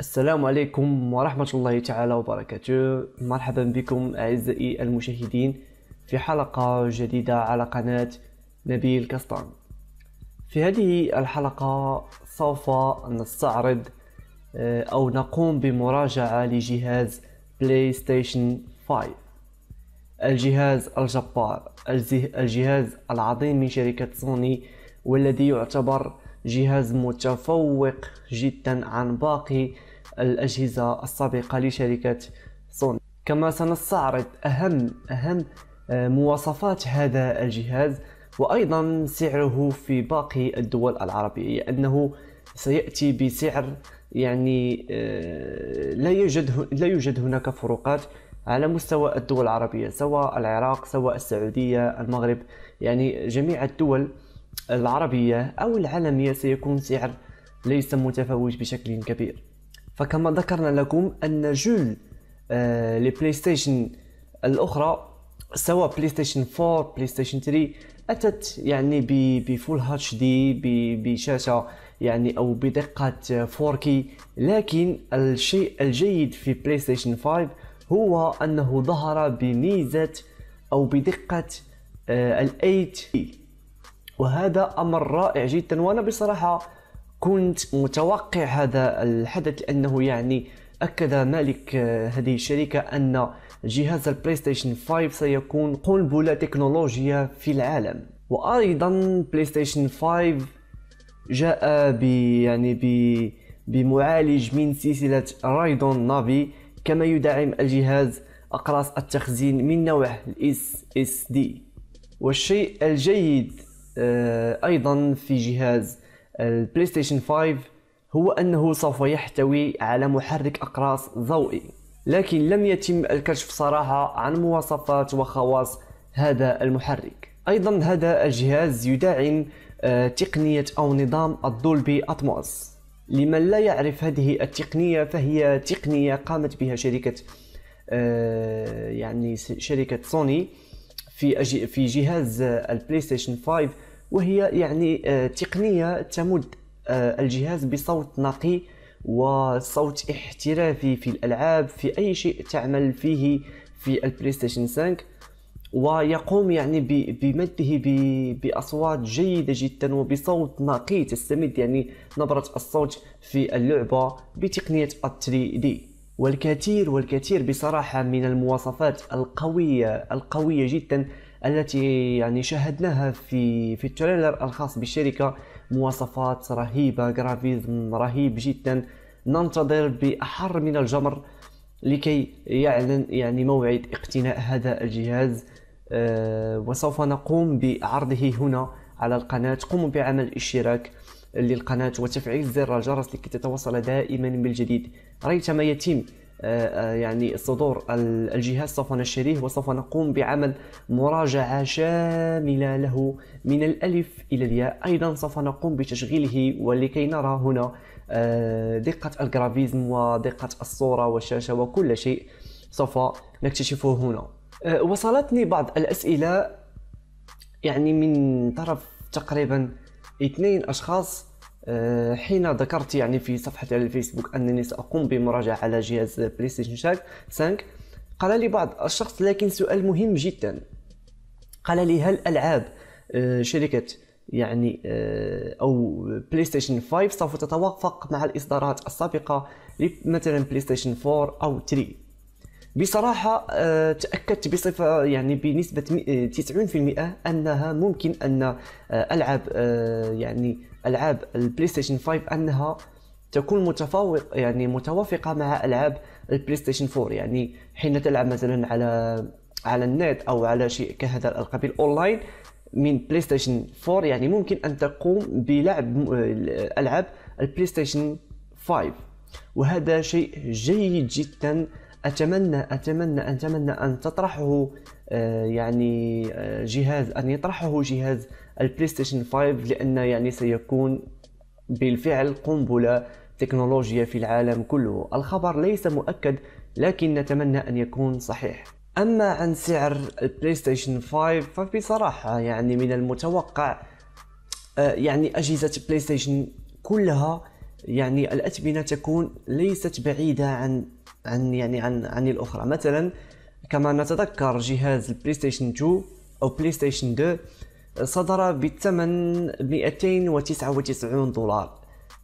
السلام عليكم ورحمة الله تعالى وبركاته مرحبا بكم أعزائي المشاهدين في حلقة جديدة على قناة نبيل كستان في هذه الحلقة سوف نستعرض آه، أو نقوم بمراجعة لجهاز بلاي ستيشن 5 الجهاز الجبار الجهاز العظيم من شركة سوني والذي يعتبر جهاز متفوق جدا عن باقي الأجهزة السابقة لشركة سوني كما سنستعرض أهم أهم آه، مواصفات هذا الجهاز وأيضا سعره في باقي الدول العربية أنه سيأتي بسعر يعني آه، لا يوجد لا يوجد هناك فروقات على مستوى الدول العربية سواء العراق سواء السعودية المغرب يعني جميع الدول العربية أو العالمية سيكون سعر ليس متفاوت بشكل كبير فكما ذكرنا لكم أن جل آه لبلاي ستيشن الأخرى سواء بلاي ستيشن 4 بلاي ستيشن 3 أتت يعني بفول هاتش دي بشاشة يعني أو بدقة 4K لكن الشيء الجيد في بلاي ستيشن 5 هو أنه ظهر بميزة أو بدقة آه ال 8 وهذا امر رائع جدا وانا بصراحه كنت متوقع هذا الحدث لانه يعني اكد مالك آه، هذه الشركه ان جهاز البلاي ستيشن 5 سيكون قنبله تكنولوجيا في العالم وايضا بلاي ستيشن 5 جاء ب يعني ب بمعالج من سلسله رايدون نافي كما يدعم الجهاز اقراص التخزين من نوع الـ SSD والشيء الجيد آه، ايضا في جهاز البلاي ستيشن 5 هو انه سوف يحتوي على محرك اقراص ضوئي لكن لم يتم الكشف صراحه عن مواصفات وخواص هذا المحرك ايضا هذا الجهاز يدعم آه، تقنيه او نظام الدولبي اتموس لمن لا يعرف هذه التقنيه فهي تقنيه قامت بها شركه آه، يعني شركه سوني في في جهاز البلاي ستيشن 5 وهي يعني آه، تقنية تمد آه، الجهاز بصوت نقي وصوت احترافي في الألعاب في أي شيء تعمل فيه في البلايستيشن 5 ويقوم يعني بمده باصوات جيده جدا وبصوت نقي تستمد يعني نبره الصوت في اللعبه بتقنيه 3 دي والكثير والكثير بصراحه من المواصفات القويه القويه جدا التي يعني شاهدناها في في التريلر الخاص بالشركه مواصفات رهيبه جرافيزم رهيب جدا ننتظر باحر من الجمر لكي يعلن يعني موعد اقتناء هذا الجهاز أه وسوف نقوم بعرضه هنا على القناة قوموا بعمل اشتراك للقناة وتفعيل زر الجرس لكي تتوصل دائما بالجديد ريتما يتم آه، آه، يعني صدور الجهاز سوف نشتريه وسوف نقوم بعمل مراجعة شاملة له من الألف إلى الياء أيضا سوف نقوم بتشغيله ولكي نرى هنا آه، دقة الجرافيزم ودقة الصورة والشاشة وكل شيء سوف نكتشفه هنا وصلتني بعض الأسئلة يعني من طرف تقريبا اثنين أشخاص آه، حين ذكرت يعني في صفحتي على الفيسبوك انني ساقوم بمراجعه على جهاز بلاي ستيشن 5 قال لي بعض الشخص لكن سؤال مهم جدا قال لي هل العاب آه، شركه يعني آه، او بلاي ستيشن 5 سوف تتوافق مع الاصدارات السابقه مثلا بلاي ستيشن 4 او 3 بصراحة آه، تأكدت بصفة يعني بنسبة 90% آه، أنها ممكن أن آه، ألعاب يعني ألعاب البلاي ستيشن 5 أنها تكون متفوق يعني متوافقة مع ألعاب البلاي ستيشن 4 يعني حين تلعب مثلا على على النت أو على شيء كهذا القبيل أونلاين من بلاي ستيشن 4 يعني ممكن أن تقوم بلعب ألعاب البلاي ستيشن 5 وهذا شيء جيد جدا أتمنى أتمنى أتمنى أن تطرحه آه، يعني آه، جهاز أن يطرحه جهاز البلاي ستيشن 5 لأن يعني سيكون بالفعل قنبلة تكنولوجيا في العالم كله الخبر ليس مؤكد لكن نتمنى أن يكون صحيح أما عن سعر البلاي ستيشن 5 فبصراحة يعني من المتوقع آه، يعني أجهزة بلاي ستيشن كلها يعني الأتمنة تكون ليست بعيدة عن عن يعني عن عن الاخرى مثلا كما نتذكر جهاز البلاي ستيشن 2 او بلاي ستيشن 2 صدر بثمن 299 دولار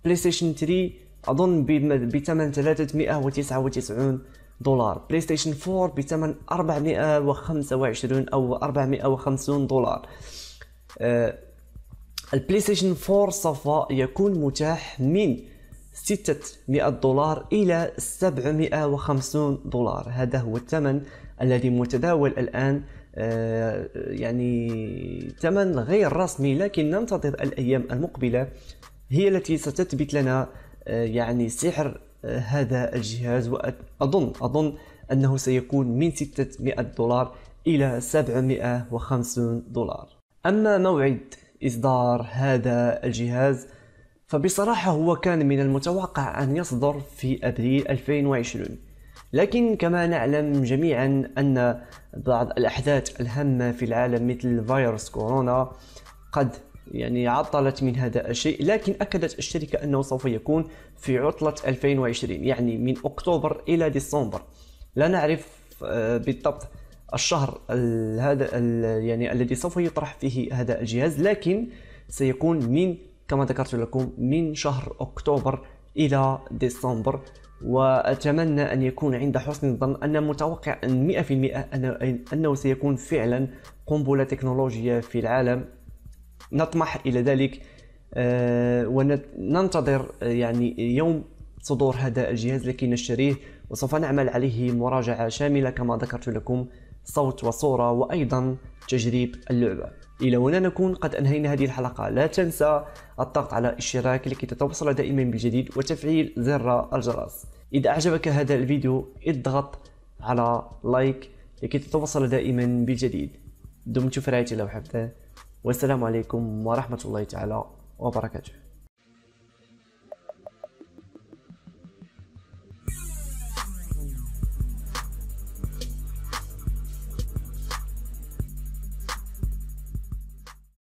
بلاي ستيشن 3 اظن بثمن 399 دولار بلاي ستيشن 4 بثمن 425 او 450 دولار البلاي ستيشن 4 سوف يكون متاح من 600 دولار إلى 750 دولار هذا هو الثمن الذي متداول الآن آه، يعني ثمن غير رسمي لكن ننتظر الأيام المقبلة هي التي ستثبت لنا آه، يعني سحر آه، هذا الجهاز وأظن أظن أنه سيكون من 600 دولار إلى 750 دولار أما موعد إصدار هذا الجهاز فبصراحة هو كان من المتوقع أن يصدر في أبريل 2020 لكن كما نعلم جميعا أن بعض الأحداث الهامة في العالم مثل فيروس كورونا قد يعني عطلت من هذا الشيء لكن أكدت الشركة أنه سوف يكون في عطلة 2020 يعني من أكتوبر إلى ديسمبر لا نعرف آه، بالضبط الشهر هذا يعني الذي سوف يطرح فيه هذا الجهاز لكن سيكون من كما ذكرت لكم من شهر أكتوبر إلى ديسمبر وأتمنى أن يكون عند حسن الظن أن متوقع أن 100% أنه سيكون فعلا قنبلة تكنولوجية في العالم نطمح إلى ذلك آه، وننتظر آه، يعني يوم صدور هذا الجهاز لكي نشتريه وسوف نعمل عليه مراجعة شاملة كما ذكرت لكم صوت وصورة وأيضا تجريب اللعبة إلى هنا نكون قد أنهينا هذه الحلقة لا تنسى الضغط على الاشتراك لكي تتوصل دائما بجديد وتفعيل زر الجرس إذا أعجبك هذا الفيديو اضغط على لايك لكي تتوصل دائما بجديد دمتم في رعاية الله وحفظه والسلام عليكم ورحمة الله تعالى وبركاته